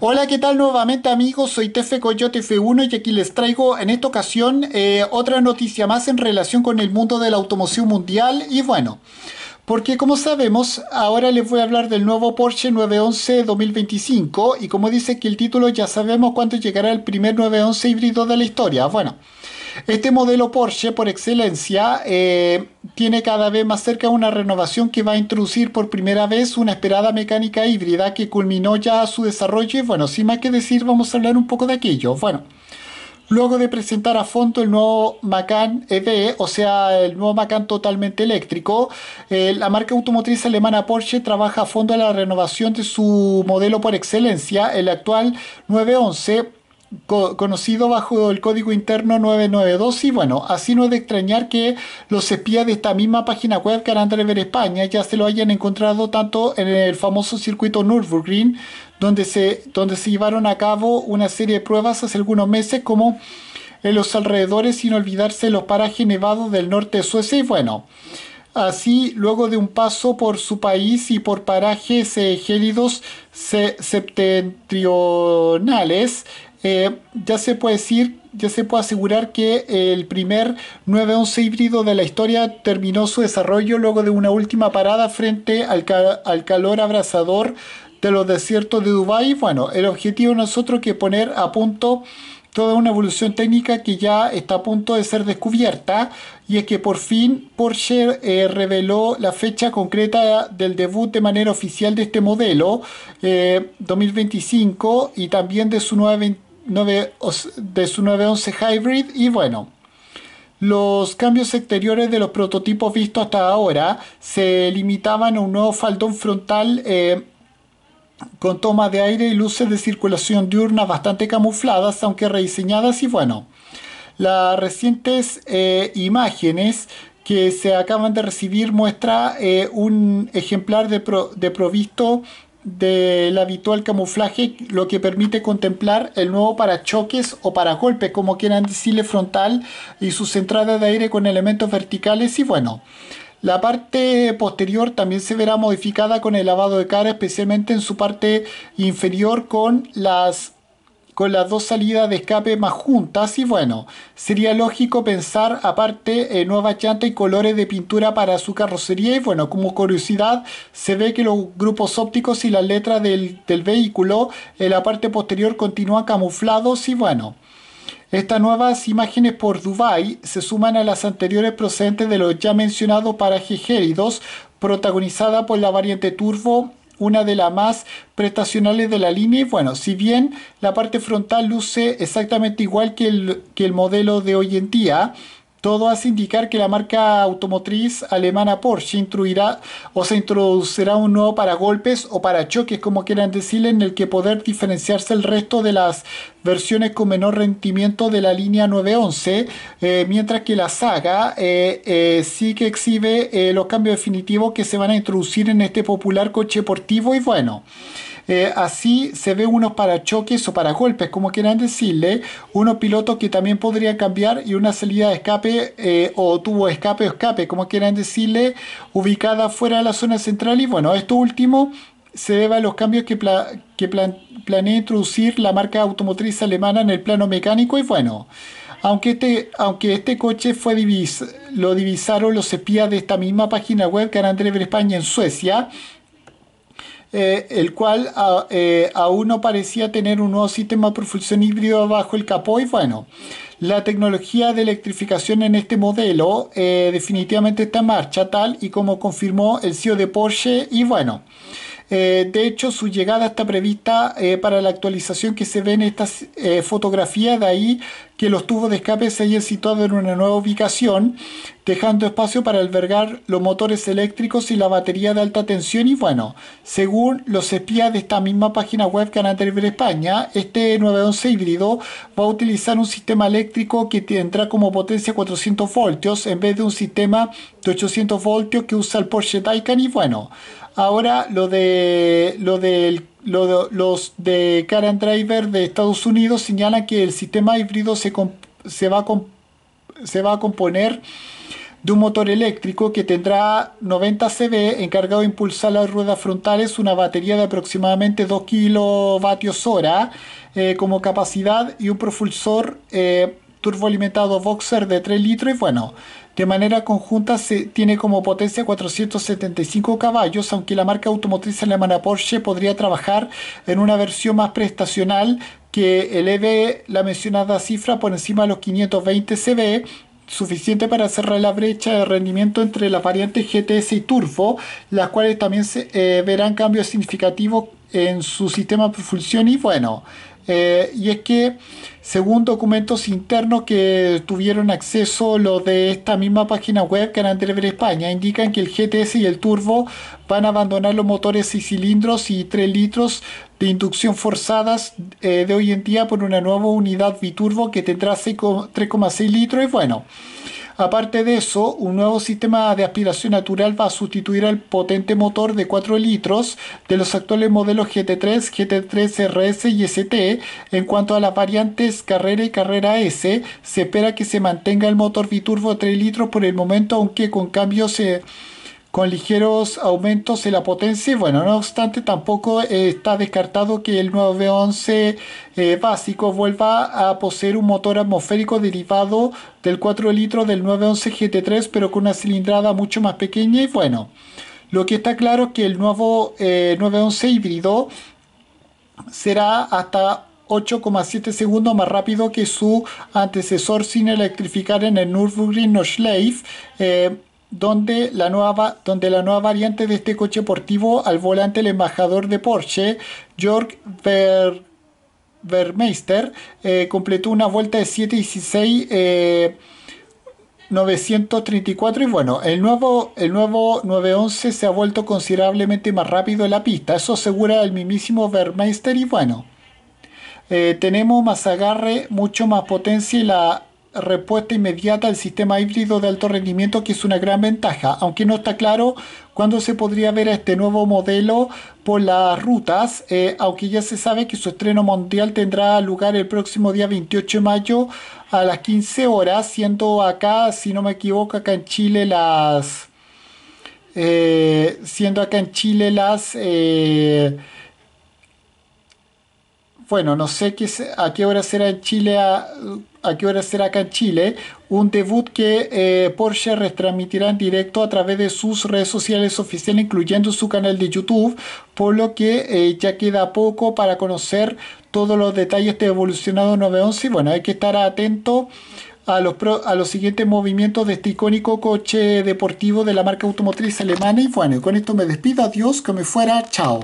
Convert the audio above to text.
Hola, ¿qué tal nuevamente amigos? Soy Tefe Coyote F1 y aquí les traigo en esta ocasión eh, otra noticia más en relación con el mundo de la automoción mundial y bueno... Porque como sabemos, ahora les voy a hablar del nuevo Porsche 911 2025 y como dice que el título ya sabemos cuándo llegará el primer 911 híbrido de la historia. Bueno, este modelo Porsche, por excelencia, eh, tiene cada vez más cerca una renovación que va a introducir por primera vez una esperada mecánica híbrida que culminó ya su desarrollo. Y bueno, sin más que decir, vamos a hablar un poco de aquello. Bueno, luego de presentar a fondo el nuevo Macan EV, o sea, el nuevo Macan totalmente eléctrico, eh, la marca automotriz alemana Porsche trabaja a fondo en la renovación de su modelo por excelencia, el actual 911 conocido bajo el código interno 992 y bueno, así no es de extrañar que los espías de esta misma página web que harán ver España ya se lo hayan encontrado tanto en el famoso circuito Nürburgring donde se, donde se llevaron a cabo una serie de pruebas hace algunos meses como en los alrededores sin olvidarse los parajes nevados del norte de Suecia y bueno, Así, luego de un paso por su país y por parajes eh, gélidos septentrionales, eh, ya se puede decir, ya se puede asegurar que el primer 911 híbrido de la historia terminó su desarrollo luego de una última parada frente al, calor abrasador de los desiertos de Dubai. Bueno, el objetivo nosotros es que poner a punto toda una evolución técnica que ya está a punto de ser descubierta y es que por fin Porsche eh, reveló la fecha concreta del debut de manera oficial de este modelo 2025 eh, y también de su nueva de su 911 Hybrid y bueno. Los cambios exteriores de los prototipos vistos hasta ahora se limitaban a un nuevo faldón frontal eh, con toma de aire y luces de circulación diurna bastante camufladas, aunque rediseñadas y bueno. Las recientes eh, imágenes que se acaban de recibir muestra eh, un ejemplar de provisto del habitual camuflaje, lo que permite contemplar el nuevo parachoques o paragolpes, como quieran decirle, frontal y sus entradas de aire con elementos verticales y bueno. La parte posterior también se verá modificada con el lavado de cara, especialmente en su parte inferior con las con las dos salidas de escape más juntas y bueno, sería lógico pensar aparte en nuevas llantas y colores de pintura para su carrocería y bueno, como curiosidad se ve que los grupos ópticos y las letras del, vehículo en la parte posterior continúan camuflados y bueno. Estas nuevas imágenes por Dubai se suman a las anteriores procedentes de los ya mencionados para gélidos, protagonizada por la variante Turbo una de las más prestacionales de la línea y bueno, si bien la parte frontal luce exactamente igual que el, que el modelo de hoy en día, todo hace indicar que la marca automotriz alemana Porsche introducirá o se introducirá un nuevo para golpes o para choques, como quieran decirle, en el que poder diferenciarse el resto de las versiones con menor rendimiento de la línea 911, eh, mientras que la saga eh, eh, sí que exhibe los cambios definitivos que se van a introducir en este popular coche deportivo y bueno. Eh, así se ve unos parachoques o para golpes, como quieran decirle, unos pilotos que también podrían cambiar y una salida de escape eh, o tubo escape o escape, como quieran decirle, ubicada fuera de la zona central. Y bueno, esto último se debe a los cambios que, planea introducir la marca automotriz alemana en el plano mecánico y bueno. Aunque este, aunque este, coche fue lo divisaron los espías de esta misma página web, que Ver España en Suecia, eh, el cual eh, aún no parecía tener un nuevo sistema de propulsión híbrido bajo el capó y bueno, la tecnología de electrificación en este modelo eh, definitivamente está en marcha, tal y como confirmó el CEO de Porsche y bueno. de hecho, su llegada está prevista para la actualización que se ve en estas fotografía fotografías, de ahí que los tubos de escape se hayan situado en una nueva ubicación, dejando espacio para albergar los motores eléctricos y la batería de alta tensión. Y bueno, según los espías de esta misma página web Canadá de España, este 911 híbrido va a utilizar un sistema eléctrico que tendrá como potencia 400 voltios en vez de un sistema de 800 voltios que usa el Porsche Taycan. Y bueno, ahora lo de lo del los de Karen Driver de Estados Unidos señalan que el sistema híbrido se, va a componer de un motor eléctrico que tendrá 90 CV encargado de impulsar las ruedas frontales, una batería de aproximadamente 2 kilovatios hora eh, como capacidad y un propulsor eh, ...turbo alimentado boxer de 3 litros y bueno, de manera conjunta se tiene como potencia 475 caballos, aunque la marca automotriz alemana Porsche podría trabajar en una versión más prestacional que eleve la mencionada cifra por encima de los 520 CV, suficiente para cerrar la brecha de rendimiento entre las variantes GTS y Turbo, las cuales también se, eh, verán cambios significativos en su sistema de propulsión y bueno, eh, y es que, según documentos internos que tuvieron acceso los de esta misma página web, que Canal de España, indican que el GTS y el Turbo van a abandonar los motores y cilindros y 3 litros de inducción forzadas eh, de hoy en día por una nueva unidad biturbo que tendrá 3,6 litros. Y bueno. Aparte de eso, un nuevo sistema de aspiración natural va a sustituir al potente motor de 4 litros de los actuales modelos GT3, GT3 RS y ST. En cuanto a las variantes Carrera y Carrera S, se espera que se mantenga el motor biturbo de 3 litros por el momento, aunque con cambios... se... Eh, con ligeros aumentos en la potencia. Bueno, no obstante, tampoco eh, está descartado que el 911 eh, básico vuelva a poseer un motor atmosférico derivado del 4 litros del 911 GT3, pero con una cilindrada mucho más pequeña. Y bueno, lo que está claro es que el nuevo 911 eh, híbrido será hasta 8,7 segundos más rápido que su antecesor sin electrificar en el Nürburgring Nordschleife donde la, nueva, donde la nueva variante de este coche deportivo al volante el embajador de Porsche, Jörg Ver, Vermeister, eh, completó una vuelta de 7.16. 934 eh, y bueno, el nuevo, el nuevo 911 se ha vuelto considerablemente más rápido en la pista, eso asegura el mismísimo Vermeister y bueno, eh, tenemos más agarre, mucho más potencia y la respuesta inmediata al sistema híbrido de alto rendimiento, que es una gran ventaja, aunque no está claro cuándo se podría ver este nuevo modelo por las rutas, eh, aunque ya se sabe que su estreno mundial tendrá lugar el próximo día 28 de mayo a las 15 horas, siendo acá, si no me equivoco, acá en Chile las... Eh, siendo acá en Chile las... Eh, bueno, no sé qué, a qué hora será en Chile, a, qué hora será acá en Chile, un debut que eh, Porsche retransmitirá en directo a través de sus redes sociales oficiales, incluyendo su canal de YouTube, por lo que eh, ya queda poco para conocer todos los detalles de evolucionado 911 bueno, hay que estar atento a los, a los siguientes movimientos de este icónico coche deportivo de la marca automotriz alemana. Y bueno, con esto me despido. Adiós, que me fuera. Chao.